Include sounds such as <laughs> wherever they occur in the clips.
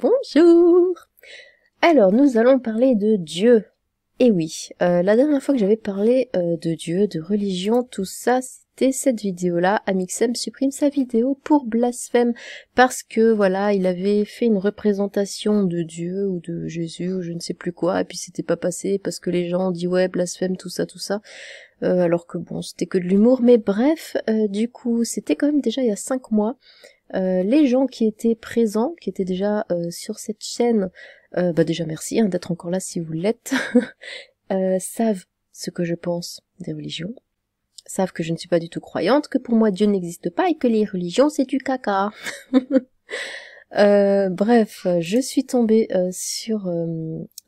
Bonjour Alors, nous allons parler de Dieu. Et eh oui, euh, la dernière fois que j'avais parlé euh, de Dieu, de religion, tout ça, c'était cette vidéo-là. Amixem supprime sa vidéo pour blasphème parce que voilà, il avait fait une représentation de Dieu ou de Jésus ou je ne sais plus quoi, et puis c'était pas passé parce que les gens ont dit ouais blasphème, tout ça, tout ça. Euh, alors que bon, c'était que de l'humour, mais bref, du coup, c'était quand même déjà il y a cinq mois. Euh, les gens qui étaient présents, qui étaient déjà euh, sur cette chaîne, euh, bah déjà merci hein, d'être encore là si vous l'êtes, <laughs> savent ce que je pense des religions, savent que je ne suis pas du tout croyante, que pour moi Dieu n'existe pas et que les religions c'est du caca. <laughs> bref, je suis tombée sur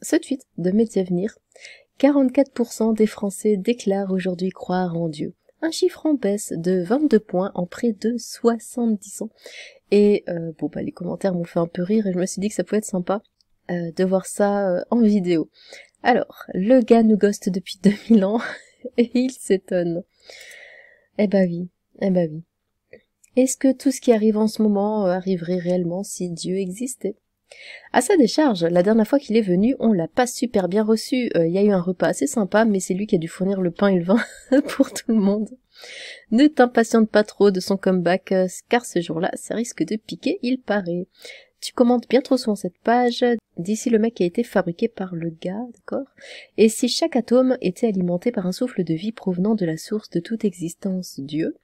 ce tweet de venir 44% des Français déclarent aujourd'hui croire en Dieu un chiffre en baisse de 22 points en près de 70 ans. Et euh, bon bah les commentaires m'ont fait un peu rire et je me suis dit que ça pouvait être sympa euh, de voir ça euh, en vidéo. Alors, le gars nous ghost depuis 2000 <laughs> ans <laughs> et il s'étonne. Eh bah oui, eh bah oui. Est-ce que tout ce qui arrive en ce moment arriverait réellement si Dieu existait à sa décharge, la dernière fois qu'il est venu, on l'a pas super bien reçu. Euh, il y a eu un repas assez sympa, mais c'est lui qui a dû fournir le pain et le vin <laughs> pour tout le monde. Ne t'impatiente pas trop de son comeback, euh, car ce jour-là, ça risque de piquer, il paraît. Tu commentes bien trop souvent cette page. D'ici le mec a été fabriqué par le gars, d'accord Et si chaque atome était alimenté par un souffle de vie provenant de la source de toute existence, Dieu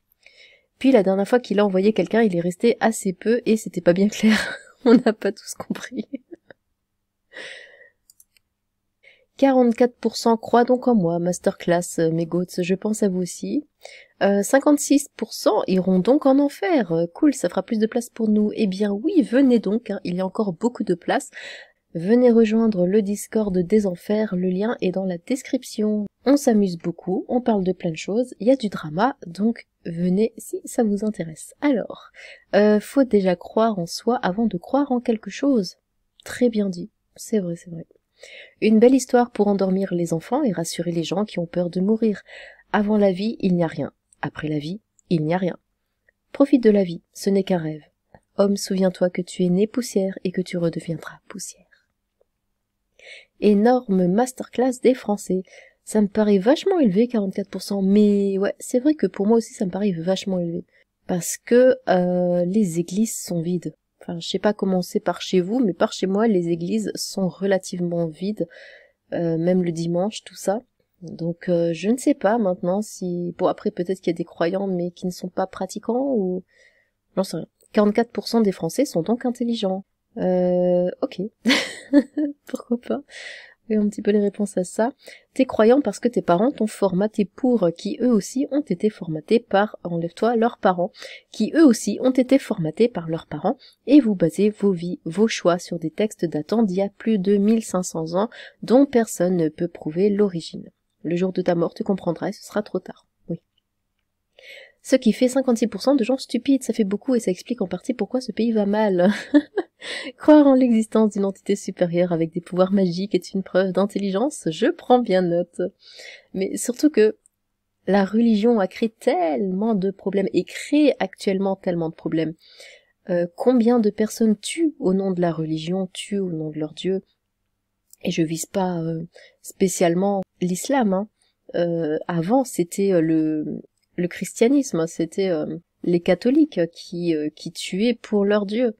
Puis la dernière fois qu'il a envoyé quelqu'un, il est resté assez peu et c'était pas bien <laughs> clair. <laughs> on n'a pas tous compris. 44% croient donc en moi, masterclass, euh, mes goats, je pense à vous aussi. 56% euh, iront donc en enfer, euh, cool, ça fera plus de place pour nous. Eh bien oui, venez donc, hein, il y a encore beaucoup de place. Venez rejoindre le Discord des enfers, le lien est dans la description. On s'amuse beaucoup, on parle de plein de choses, il y a du drama, donc venez si ça vous intéresse. Alors, euh, faut déjà croire en soi avant de croire en quelque chose. Très bien dit, c'est vrai, c'est vrai. Une belle histoire pour endormir les enfants et rassurer les gens qui ont peur de mourir. Avant la vie, il n'y a rien. Après la vie, il n'y a rien. Profite de la vie, ce n'est qu'un rêve. Homme, souviens-toi que tu es né poussière et que tu redeviendras poussière. Énorme masterclass des Français. Ça me paraît vachement élevé, 44%, mais ouais, c'est vrai que pour moi aussi ça me paraît vachement élevé. Parce que euh, les églises sont vides. Enfin, je sais pas comment c'est par chez vous, mais par chez moi, les églises sont relativement vides, euh, même le dimanche, tout ça. Donc euh, je ne sais pas maintenant si... Bon après peut-être qu'il y a des croyants mais qui ne sont pas pratiquants ou... J'en sais rien. 44% des Français sont donc intelligents. Euh, ok. <laughs> Pourquoi pas et un petit peu les réponses à ça. T'es croyant parce que tes parents t'ont formaté pour, qui eux aussi ont été formatés par, enlève-toi, leurs parents, qui eux aussi ont été formatés par leurs parents, et vous basez vos vies, vos choix sur des textes datant d'il y a plus de 1500 ans, dont personne ne peut prouver l'origine. Le jour de ta mort, tu comprendras et ce sera trop tard. Ce qui fait 56% de gens stupides, ça fait beaucoup et ça explique en partie pourquoi ce pays va mal. <laughs> Croire en l'existence d'une entité supérieure avec des pouvoirs magiques est une preuve d'intelligence, je prends bien note. Mais surtout que la religion a créé tellement de problèmes et crée actuellement tellement de problèmes. Euh, combien de personnes tuent au nom de la religion, tuent au nom de leur Dieu Et je vise pas euh, spécialement l'islam. Hein. Euh, avant, c'était le le christianisme, hein, c'était euh, les catholiques qui, euh, qui tuaient pour leur Dieu.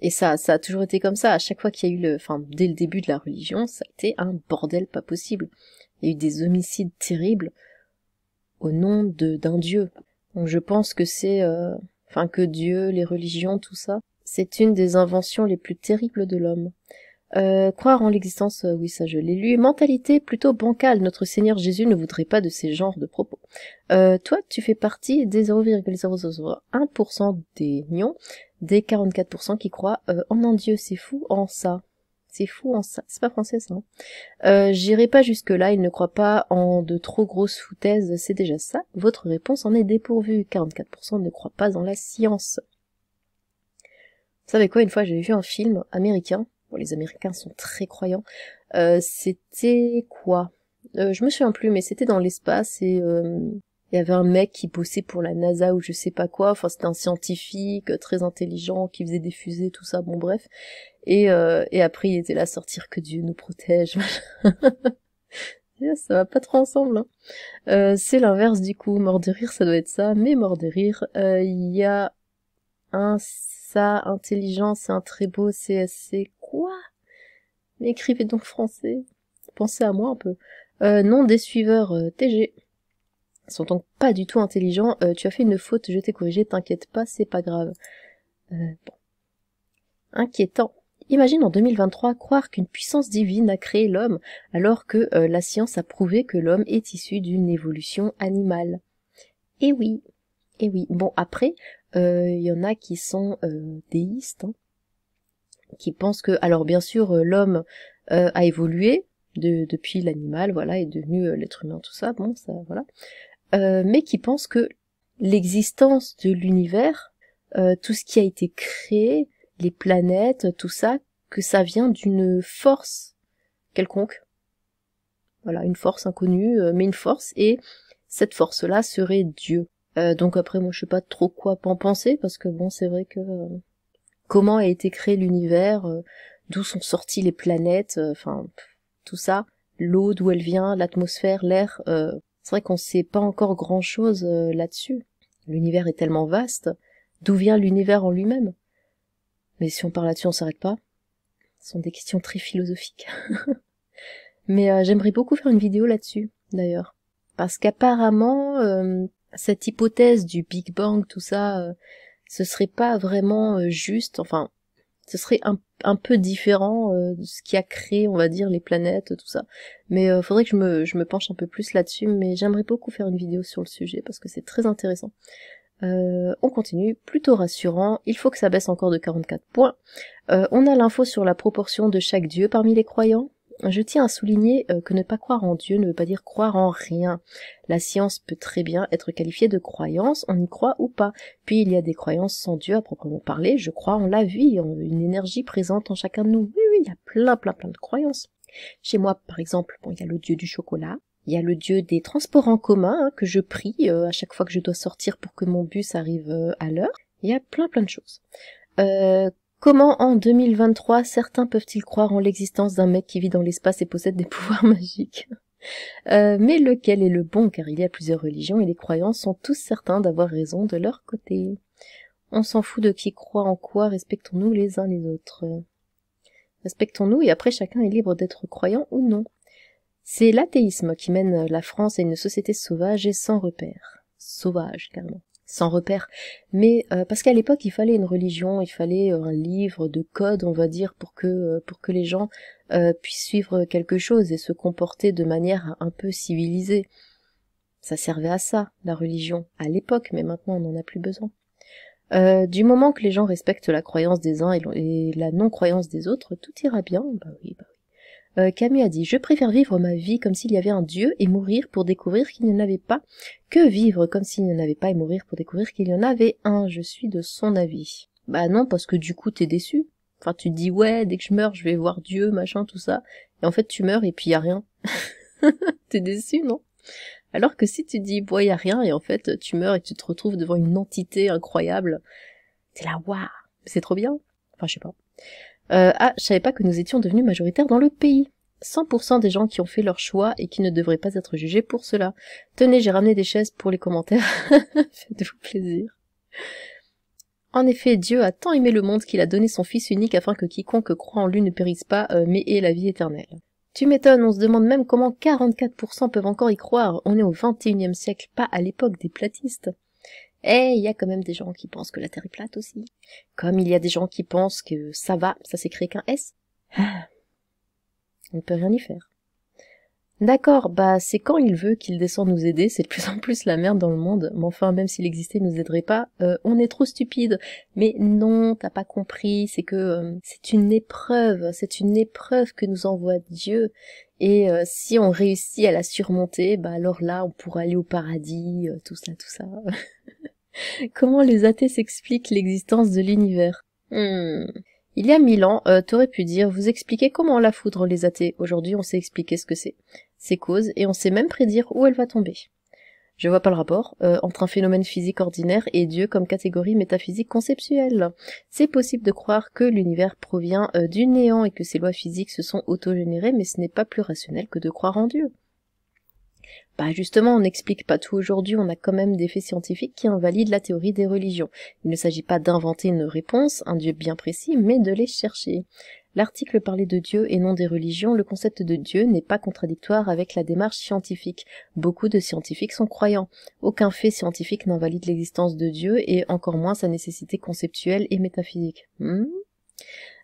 Et ça, ça a toujours été comme ça. À chaque fois qu'il y a eu le, enfin, dès le début de la religion, ça a été un bordel pas possible. Il y a eu des homicides terribles au nom de d'un dieu. Donc je pense que c'est, euh, enfin, que Dieu, les religions, tout ça, c'est une des inventions les plus terribles de l'homme. Euh, croire en l'existence, euh, oui ça je l'ai lu. Mentalité plutôt bancale, notre Seigneur Jésus ne voudrait pas de ces genres de propos. Euh, toi, tu fais partie des 0,001% des nions, des 44% qui croient en un Dieu, c'est fou en ça. C'est fou en ça, c'est pas français ça. Hein. J'irai pas jusque là, il ne croit pas en de trop grosses foutaises, c'est déjà ça. Votre réponse en est dépourvue, 44% ne croient pas en la science. Vous savez quoi, une fois j'ai vu un film américain, les Américains sont très croyants. Euh, c'était quoi euh, Je me souviens plus, mais c'était dans l'espace et euh, il y avait un mec qui bossait pour la NASA ou je sais pas quoi, enfin c'était un scientifique très intelligent qui faisait des fusées, tout ça, bon bref. Et, après il était là à sortir que Dieu nous protège. <laughs> ça va pas trop ensemble. Hein. c'est l'inverse du coup, mort de rire ça doit être ça, mais mort de rire, il y a un ça, c'est un très beau CSC. Quoi écrivez donc français. Pensez à moi un peu. Euh, nom des suiveurs euh, TG. sont donc pas du tout intelligents. Euh, tu as fait une faute, je t'ai corrigé, t'inquiète pas, c'est pas grave. bon. Inquiétant. Imagine en 2023 croire qu'une puissance divine a créé l'homme alors que la science a prouvé que l'homme est issu d'une évolution animale. Eh oui, eh oui. Bon après, il euh, y en a qui sont euh, déistes, hein, qui pensent que, alors bien sûr, euh, l'homme a évolué depuis l'animal, voilà, est devenu l'être humain, tout ça, bon, ça, voilà, mais qui pensent que l'existence de l'univers, tout ce qui a été créé, les planètes, tout ça, que ça vient d'une force quelconque. Voilà, une force inconnue, mais une force, et cette force-là serait Dieu. Euh, donc après, moi, je sais pas trop quoi en penser parce que bon, c'est vrai que euh, comment a été créé l'univers, euh, d'où sont sorties les planètes, enfin tout ça, l'eau d'où elle vient, l'atmosphère, l'air. c'est vrai qu'on sait pas encore grand chose là-dessus. L'univers est tellement vaste. D'où vient l'univers en lui-même Mais si on parle là-dessus, on s'arrête pas. Ce sont des questions très philosophiques. <laughs> Mais j'aimerais beaucoup faire une vidéo là-dessus, d'ailleurs. Parce qu'apparemment, cette hypothèse du Big Bang, tout ça, euh, ce serait pas vraiment euh, juste, enfin, ce serait un, peu différent euh, de ce qui a créé, on va dire, les planètes, tout ça. Mais faudrait que je me, je me penche un peu plus là-dessus, mais j'aimerais beaucoup faire une vidéo sur le sujet parce que c'est très intéressant. on continue, plutôt rassurant, il faut que ça baisse encore de 44 points. on a l'info sur la proportion de chaque dieu parmi les croyants, je tiens à souligner euh, que ne pas croire en Dieu ne veut pas dire croire en rien. La science peut très bien être qualifiée de croyance, on y croit ou pas. Puis il y a des croyances sans Dieu à proprement parler, je crois en la vie, en une énergie présente en chacun de nous. Oui, oui, il y a plein, plein, plein de croyances. Chez moi, par exemple, bon, il y a le Dieu du chocolat, il y a le dieu des transports en commun hein, que je prie euh, à chaque fois que je dois sortir pour que mon bus arrive euh, à l'heure. Il y a plein plein de choses. Euh, Comment en 2023 certains peuvent-ils croire en l'existence d'un mec qui vit dans l'espace et possède des <laughs> pouvoirs magiques euh, mais lequel est le bon car il y a plusieurs religions et les croyants sont tous certains d'avoir raison de leur côté. On s'en fout de qui croit en quoi, respectons-nous les uns les autres. Respectons-nous et après chacun est libre d'être croyant ou non. C'est l'athéisme qui mène la France à une société sauvage et sans repères. Sauvage, carrément sans repère. Mais euh, parce qu'à l'époque, il fallait une religion, il fallait euh, un livre de code, on va dire, pour que euh, pour que les gens puissent suivre quelque chose et se comporter de manière un peu civilisée. Ça servait à ça, la religion, à l'époque, mais maintenant on n'en a plus besoin. du moment que les gens respectent la croyance des uns et, la non-croyance des autres, tout ira bien. Bah oui, bah euh, Camille a dit Je préfère vivre ma vie comme s'il y avait un Dieu et mourir pour découvrir qu'il n'y en avait pas, que vivre comme s'il n'y en avait pas et mourir pour découvrir qu'il y en avait un. Je suis de son avis. Bah non, parce que du coup t'es déçu. Enfin tu dis ouais, dès que je meurs, je vais voir Dieu, machin, tout ça. Et en fait tu meurs et puis y a rien. <laughs> t'es déçu, non alors que si tu dis, bon, y a rien, et en fait, tu meurs et tu te retrouves devant une entité incroyable, t'es là, waouh, c'est trop bien. Enfin, je sais pas. Euh, ah, je savais pas que nous étions devenus majoritaires dans le pays. 100% des gens qui ont fait leur choix et qui ne devraient pas être jugés pour cela. Tenez, j'ai ramené des chaises pour les commentaires. <laughs> Faites-vous plaisir. En effet, Dieu a tant aimé le monde qu'il a donné son Fils unique afin que quiconque croit en lui ne périsse pas, euh, mais ait la vie éternelle. Tu m'étonnes, on se demande même comment 44% peuvent encore y croire. On est au 21e siècle, pas à l'époque des platistes. Eh, il y a quand même des gens qui pensent que la Terre est plate aussi. Comme il y a des gens qui pensent que ça va, ça s'écrit qu'un S. Ah. On ne peut rien y faire. D'accord, bah c'est quand il veut qu'il descend nous aider, c'est de plus en plus la merde dans le monde, mais enfin même s'il existait il nous aiderait pas, euh, on est trop stupide. Mais non, t'as pas compris, c'est que euh, c'est une épreuve, c'est une épreuve que nous envoie Dieu, et euh, si on réussit à la surmonter, bah alors là on pourra aller au paradis, tout ça, tout ça. <laughs> <laughs> Comment les athées s'expliquent l'existence de l'univers hmm. Il y a mille ans, euh, t'aurais pu dire, vous expliquer comment la foudre les athées. Aujourd'hui, on sait expliquer ce que c'est, ses causes, et on sait même prédire où elle va tomber. Je vois pas le rapport euh, entre un phénomène physique ordinaire et Dieu comme catégorie métaphysique conceptuelle. C'est possible de croire que l'univers provient euh, du néant et que ses lois physiques se sont autogénérées, mais ce n'est pas plus rationnel que de croire en Dieu. Bah justement, on n'explique pas tout aujourd'hui, on a quand même des faits scientifiques qui invalident la théorie des religions. Il ne s'agit pas d'inventer une réponse, un Dieu bien précis, mais de les chercher. L'article parlait de Dieu et non des religions, le concept de Dieu n'est pas contradictoire avec la démarche scientifique. Beaucoup de scientifiques sont croyants. Aucun fait scientifique n'invalide l'existence de Dieu et encore moins sa nécessité conceptuelle et métaphysique. Hmm.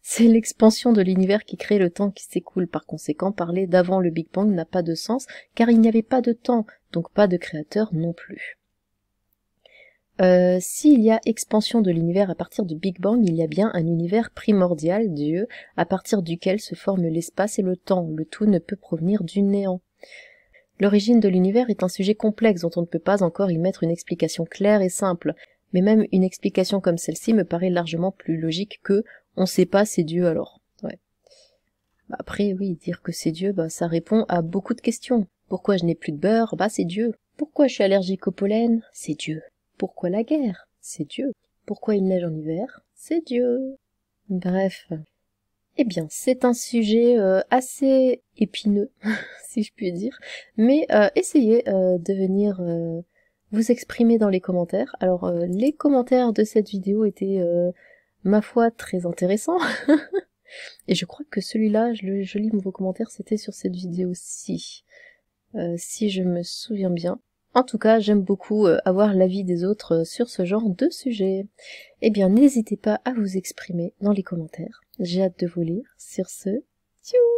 C'est l'expansion de l'univers qui crée le temps qui s'écoule. Par conséquent, parler d'avant le Big Bang n'a pas de sens, car il n'y avait pas de temps, donc pas de créateur non plus. Euh, S'il y a expansion de l'univers à partir du Big Bang, il y a bien un univers primordial, Dieu, à partir duquel se forment l'espace et le temps. Le tout ne peut provenir du néant. L'origine de l'univers est un sujet complexe dont on ne peut pas encore y mettre une explication claire et simple. Mais même une explication comme celle-ci me paraît largement plus logique que on sait pas, c'est Dieu alors. Ouais. Bah après, oui, dire que c'est Dieu, bah, ça répond à beaucoup de questions. Pourquoi je n'ai plus de beurre Bah c'est Dieu. Pourquoi je suis allergique au pollen C'est Dieu. Pourquoi la guerre C'est Dieu. Pourquoi il neige en hiver C'est Dieu. Bref. Eh bien, c'est un sujet euh, assez épineux, <laughs> si je puis dire, mais euh, essayez euh, de venir vous exprimer dans les commentaires. Alors, les commentaires de cette vidéo étaient ma foi, très intéressant. <laughs> Et je crois que celui-là, je, lis vos commentaires, c'était sur cette vidéo-ci, euh, si je me souviens bien. En tout cas, j'aime beaucoup euh, avoir l'avis des autres euh, sur ce genre de sujet. Eh bien, n'hésitez pas à vous exprimer dans les commentaires. J'ai hâte de vous lire. Sur ce, tchou